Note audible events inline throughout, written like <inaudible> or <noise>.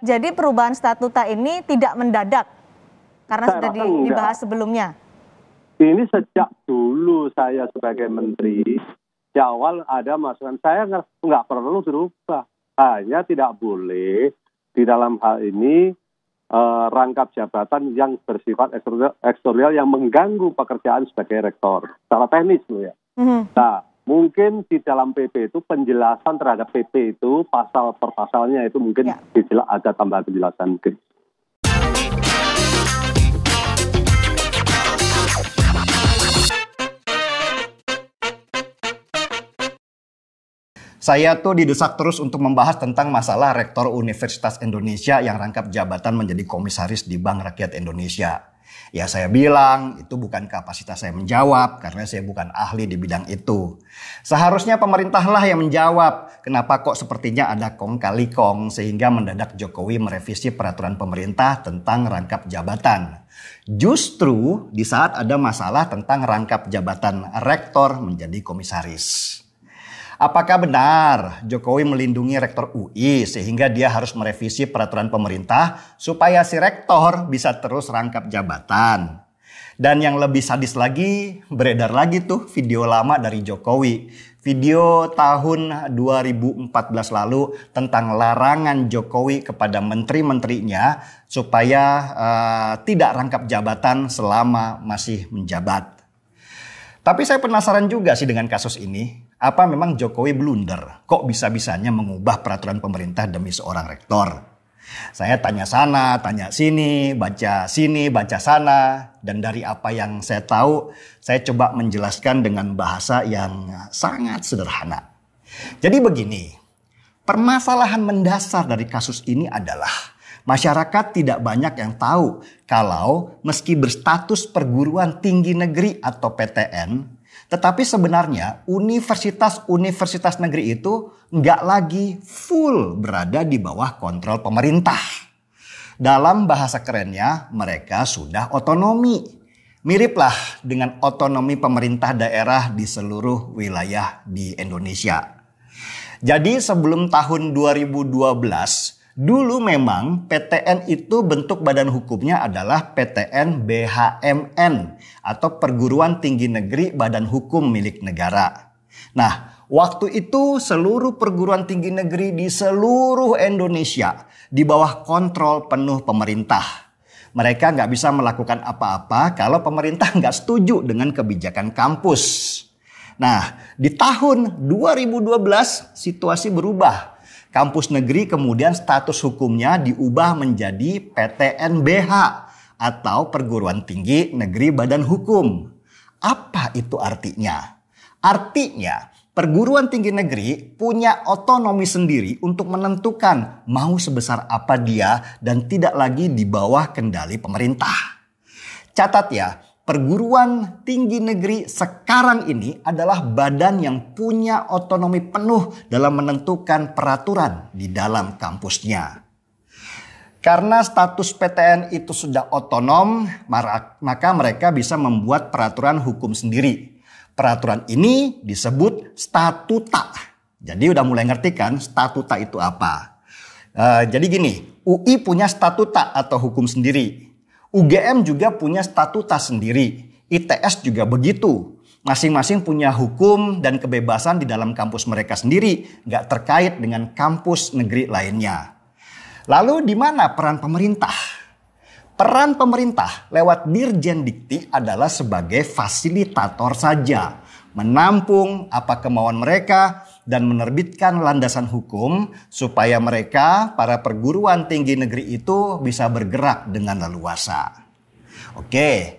Jadi perubahan statuta ini tidak mendadak karena saya sudah dibahas enggak. sebelumnya. Ini sejak dulu saya sebagai menteri di awal ada masukan saya nggak perlu berubah, hanya tidak boleh di dalam hal ini uh, rangkap jabatan yang bersifat eksternal yang mengganggu pekerjaan sebagai rektor secara teknis loh ya. Mm -hmm. Nah mungkin di dalam PP itu penjelasan terhadap PP itu pasal per pasalnya itu mungkin ya. ada tambahan penjelasan mungkin. Saya tuh didesak terus untuk membahas tentang masalah rektor Universitas Indonesia yang rangkap jabatan menjadi komisaris di Bank Rakyat Indonesia. Ya saya bilang itu bukan kapasitas saya menjawab karena saya bukan ahli di bidang itu. Seharusnya pemerintahlah yang menjawab kenapa kok sepertinya ada kong kali kong sehingga mendadak Jokowi merevisi peraturan pemerintah tentang rangkap jabatan. Justru di saat ada masalah tentang rangkap jabatan rektor menjadi komisaris. Apakah benar Jokowi melindungi rektor UI sehingga dia harus merevisi peraturan pemerintah supaya si rektor bisa terus rangkap jabatan? Dan yang lebih sadis lagi, beredar lagi tuh video lama dari Jokowi. Video tahun 2014 lalu tentang larangan Jokowi kepada menteri-menterinya supaya uh, tidak rangkap jabatan selama masih menjabat. Tapi saya penasaran juga sih dengan kasus ini. Apa memang Jokowi blunder? Kok bisa-bisanya mengubah peraturan pemerintah demi seorang rektor? Saya tanya sana, tanya sini, baca sini, baca sana. Dan dari apa yang saya tahu, saya coba menjelaskan dengan bahasa yang sangat sederhana. Jadi begini, permasalahan mendasar dari kasus ini adalah Masyarakat tidak banyak yang tahu kalau meski berstatus perguruan tinggi negeri atau PTN, tetapi sebenarnya universitas-universitas negeri itu nggak lagi full berada di bawah kontrol pemerintah. Dalam bahasa kerennya mereka sudah otonomi. Miriplah dengan otonomi pemerintah daerah di seluruh wilayah di Indonesia. Jadi sebelum tahun 2012, Dulu memang PTN itu bentuk badan hukumnya adalah PTN BHMN atau Perguruan Tinggi Negeri Badan Hukum Milik Negara. Nah, waktu itu seluruh perguruan tinggi negeri di seluruh Indonesia di bawah kontrol penuh pemerintah. Mereka nggak bisa melakukan apa-apa kalau pemerintah <laughs> nggak setuju dengan kebijakan kampus. Nah, di tahun 2012 situasi berubah Kampus negeri kemudian status hukumnya diubah menjadi PTNBH atau Perguruan Tinggi Negeri Badan Hukum. Apa itu artinya? Artinya, perguruan tinggi negeri punya otonomi sendiri untuk menentukan mau sebesar apa dia dan tidak lagi di bawah kendali pemerintah. Catat ya, Perguruan Tinggi Negeri sekarang ini adalah badan yang punya otonomi penuh dalam menentukan peraturan di dalam kampusnya. Karena status PTN itu sudah otonom, maka mereka bisa membuat peraturan hukum sendiri. Peraturan ini disebut statuta. Jadi udah mulai ngerti kan statuta itu apa? Uh, jadi gini, UI punya statuta atau hukum sendiri UGM juga punya statuta sendiri, ITS juga begitu. Masing-masing punya hukum dan kebebasan di dalam kampus mereka sendiri, nggak terkait dengan kampus negeri lainnya. Lalu di mana peran pemerintah? Peran pemerintah lewat Dirjen Dikti adalah sebagai fasilitator saja, menampung apa kemauan mereka, dan menerbitkan landasan hukum supaya mereka para perguruan tinggi negeri itu bisa bergerak dengan leluasa. Oke.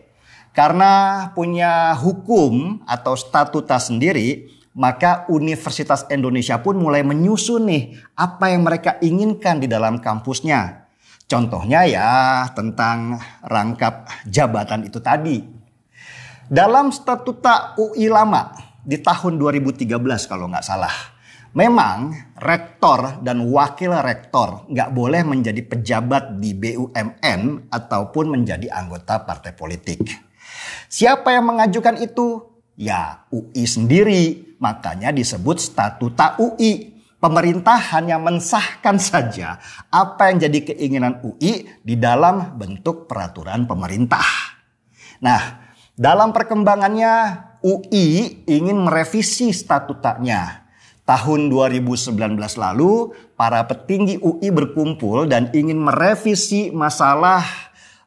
Karena punya hukum atau statuta sendiri, maka Universitas Indonesia pun mulai menyusun nih apa yang mereka inginkan di dalam kampusnya. Contohnya ya tentang rangkap jabatan itu tadi. Dalam statuta UI lama di tahun 2013 kalau nggak salah. Memang rektor dan wakil rektor nggak boleh menjadi pejabat di BUMN ataupun menjadi anggota partai politik. Siapa yang mengajukan itu? Ya UI sendiri. Makanya disebut statuta UI. Pemerintah hanya mensahkan saja apa yang jadi keinginan UI di dalam bentuk peraturan pemerintah. Nah, dalam perkembangannya UI ingin merevisi statutanya. Tahun 2019 lalu, para petinggi UI berkumpul dan ingin merevisi masalah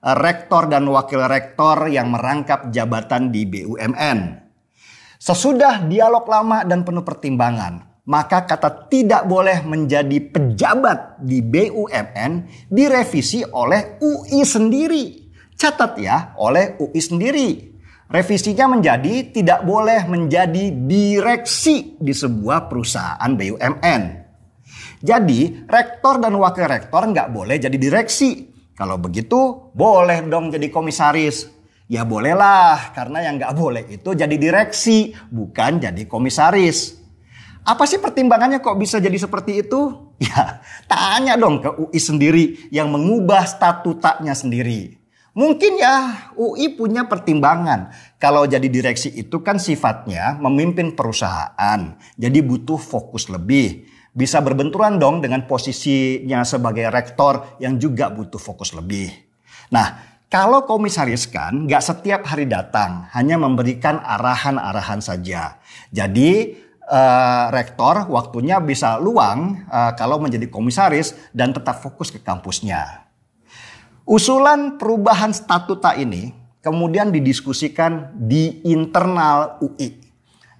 eh, rektor dan wakil rektor yang merangkap jabatan di BUMN. Sesudah dialog lama dan penuh pertimbangan, maka kata tidak boleh menjadi pejabat di BUMN direvisi oleh UI sendiri. Catat ya, oleh UI sendiri Revisinya menjadi tidak boleh menjadi direksi di sebuah perusahaan BUMN. Jadi rektor dan wakil rektor nggak boleh jadi direksi. Kalau begitu boleh dong jadi komisaris. Ya bolehlah karena yang nggak boleh itu jadi direksi bukan jadi komisaris. Apa sih pertimbangannya kok bisa jadi seperti itu? <laughs> Ya tanya dong ke UI sendiri yang mengubah statutanya sendiri. Mungkin ya UI punya pertimbangan. Kalau jadi direksi itu kan sifatnya memimpin perusahaan. Jadi butuh fokus lebih. Bisa berbenturan dong dengan posisinya sebagai rektor yang juga butuh fokus lebih. Nah, kalau komisaris kan nggak setiap hari datang, hanya memberikan arahan-arahan saja. Jadi Uh, rektor waktunya bisa luang uh, kalau menjadi komisaris dan tetap fokus ke kampusnya. Usulan perubahan statuta ini kemudian didiskusikan di internal UI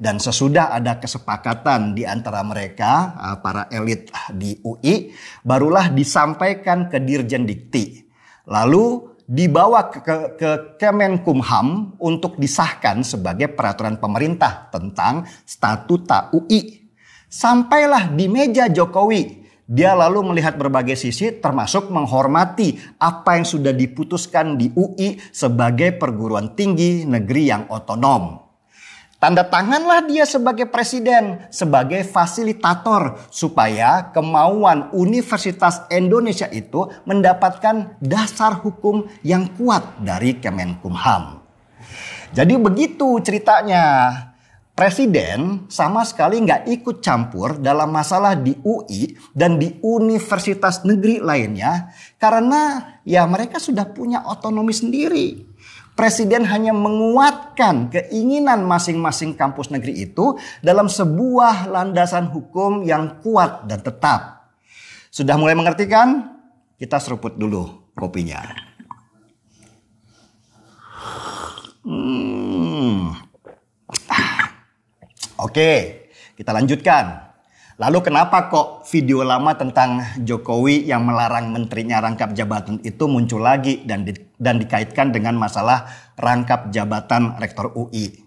dan sesudah ada kesepakatan di antara mereka eh, para elit di UI barulah disampaikan ke Dirjen Dikti. Lalu dibawa ke, ke, ke Kemenkumham untuk disahkan sebagai peraturan pemerintah tentang statuta UI. Sampailah di meja Jokowi dia lalu melihat berbagai sisi termasuk menghormati apa yang sudah diputuskan di UI sebagai perguruan tinggi negeri yang otonom. Tanda tanganlah dia sebagai presiden, sebagai fasilitator supaya kemauan Universitas Indonesia itu mendapatkan dasar hukum yang kuat dari Kemenkumham. Jadi begitu ceritanya. Presiden sama sekali nggak ikut campur dalam masalah di UI dan di universitas negeri lainnya karena ya mereka sudah punya otonomi sendiri. Presiden hanya menguatkan keinginan masing-masing kampus negeri itu dalam sebuah landasan hukum yang kuat dan tetap. Sudah mulai mengerti kan? Kita seruput dulu kopinya. Hmm. Oke, kita lanjutkan. Lalu kenapa kok video lama tentang Jokowi yang melarang menterinya rangkap jabatan itu muncul lagi dan di, dan dikaitkan dengan masalah rangkap jabatan rektor UI?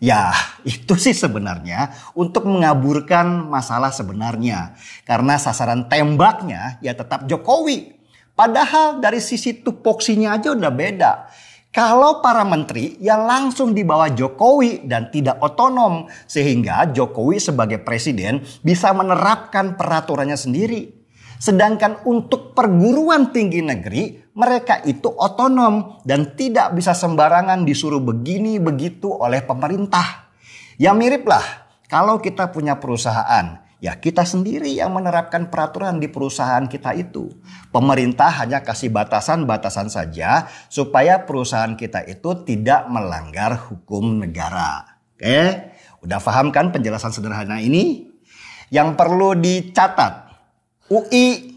Ya, itu sih sebenarnya untuk mengaburkan masalah sebenarnya. Karena sasaran tembaknya ya tetap Jokowi. Padahal dari sisi tupoksinya aja udah beda kalau para menteri yang langsung di bawah Jokowi dan tidak otonom sehingga Jokowi sebagai presiden bisa menerapkan peraturannya sendiri. Sedangkan untuk perguruan tinggi negeri mereka itu otonom dan tidak bisa sembarangan disuruh begini begitu oleh pemerintah. Ya mirip lah kalau kita punya perusahaan Ya kita sendiri yang menerapkan peraturan di perusahaan kita itu. Pemerintah hanya kasih batasan-batasan saja supaya perusahaan kita itu tidak melanggar hukum negara. Oke, udah paham kan penjelasan sederhana ini? Yang perlu dicatat, UI,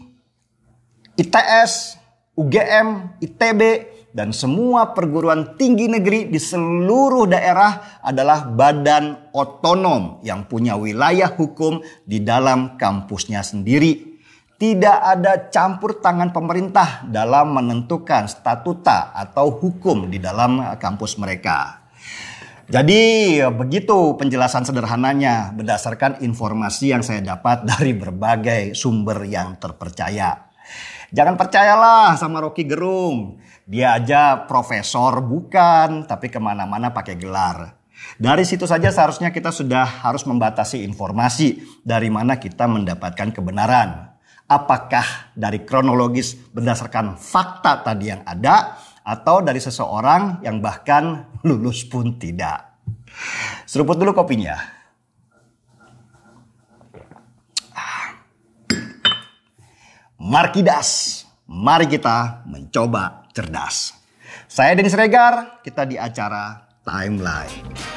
ITS, UGM, ITB, dan semua perguruan tinggi negeri di seluruh daerah adalah badan otonom yang punya wilayah hukum di dalam kampusnya sendiri. Tidak ada campur tangan pemerintah dalam menentukan statuta atau hukum di dalam kampus mereka. Jadi begitu penjelasan sederhananya berdasarkan informasi yang saya dapat <laughs> dari berbagai sumber yang terpercaya. Jangan percayalah sama Rocky Gerung. Dia aja profesor bukan, tapi kemana-mana pakai gelar. Dari situ saja seharusnya kita sudah harus membatasi informasi dari mana kita mendapatkan kebenaran. Apakah dari kronologis berdasarkan fakta tadi yang ada atau dari seseorang yang bahkan lulus pun tidak. Seruput dulu kopinya. Markidas. Mari kita mencoba cerdas. Saya Denis Regar, kita di acara Timeline.